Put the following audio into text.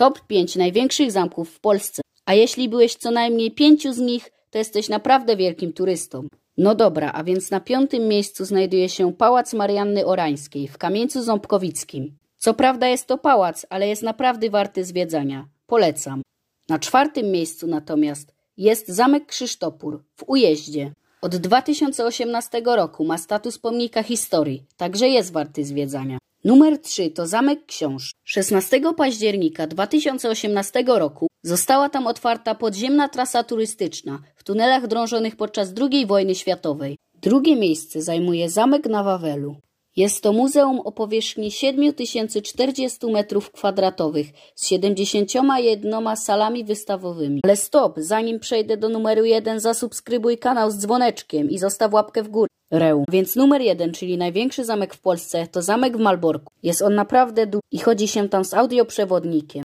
Top 5 największych zamków w Polsce. A jeśli byłeś co najmniej pięciu z nich, to jesteś naprawdę wielkim turystą. No dobra, a więc na piątym miejscu znajduje się Pałac Marianny Orańskiej w Kamieńcu Ząbkowickim. Co prawda jest to pałac, ale jest naprawdę warty zwiedzania. Polecam. Na czwartym miejscu natomiast jest Zamek Krzysztopór w Ujeździe. Od 2018 roku ma status pomnika historii, także jest warty zwiedzania. Numer 3 to Zamek Książ. 16 października 2018 roku została tam otwarta podziemna trasa turystyczna w tunelach drążonych podczas II wojny światowej. Drugie miejsce zajmuje Zamek na Wawelu. Jest to muzeum o powierzchni 7040 m2 z 71 salami wystawowymi. Ale stop, zanim przejdę do numeru 1, zasubskrybuj kanał z dzwoneczkiem i zostaw łapkę w górę. Reu. Więc numer jeden, czyli największy zamek w Polsce, to zamek w Malborku. Jest on naprawdę długi i chodzi się tam z audioprzewodnikiem.